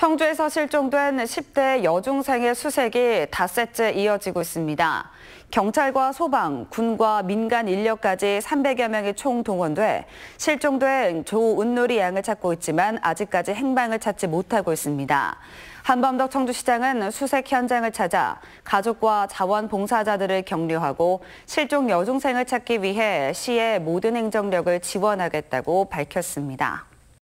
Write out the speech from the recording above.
청주에서 실종된 10대 여중생의 수색이 닷새째 이어지고 있습니다. 경찰과 소방, 군과 민간 인력까지 300여 명이 총동원돼 실종된 조은놀이 양을 찾고 있지만 아직까지 행방을 찾지 못하고 있습니다. 한범덕 청주시장은 수색 현장을 찾아 가족과 자원봉사자들을 격려하고 실종 여중생을 찾기 위해 시의 모든 행정력을 지원하겠다고 밝혔습니다.